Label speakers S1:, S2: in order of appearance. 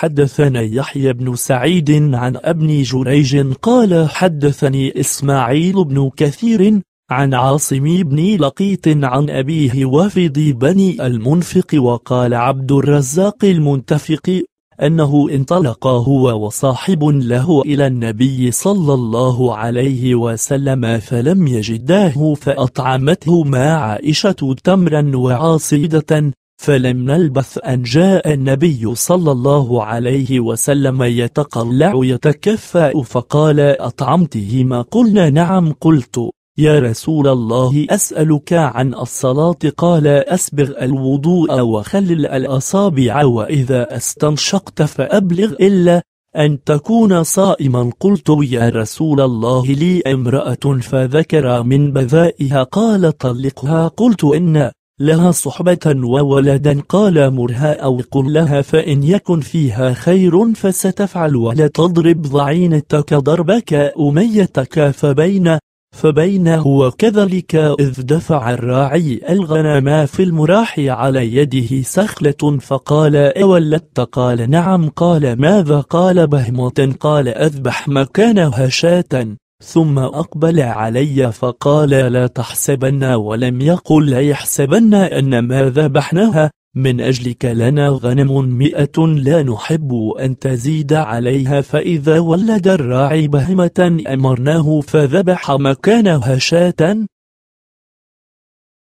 S1: حدثنا يحيى بن سعيد عن ابن جريج قال حدثني إسماعيل بن كثير عن عاصم بن لقيط عن أبيه وفد بني المنفق وقال عبد الرزاق المنتفق أنه انطلق هو وصاحب له إلى النبي صلى الله عليه وسلم فلم يجداه فأطعمته ما عائشة تمرا وعاصيدة فلم نلبث أن جاء النبي صلى الله عليه وسلم يتقلع يتكفأ فقال أطعمتهما قلنا نعم قلت يا رسول الله أسألك عن الصلاة قال أسبغ الوضوء وخلل الأصابع وإذا استنشقت فأبلغ إلا أن تكون صائما قلت يا رسول الله لي امرأة فذكر من بذائها قال طلقها قلت إن لها صحبة وولدا قال مرها أو قل لها فإن يكن فيها خير فستفعل ولا تضرب ضعينتك ضربك أميتك فبين فبينه وكذلك إذ دفع الراعي الغنم في المراح على يده سخلة فقال أولدت إيه قال نعم قال ماذا قال بهمة قال أذبح مكانها شاة ثم أقبل علي فقال لا تحسبن ولم يقل ليحسبن أن ما ذبحناها من أجلك لنا غنم مئة لا نحب أن تزيد عليها فإذا ولد الراعي بهمة أمرناه فذبح مكانها شاة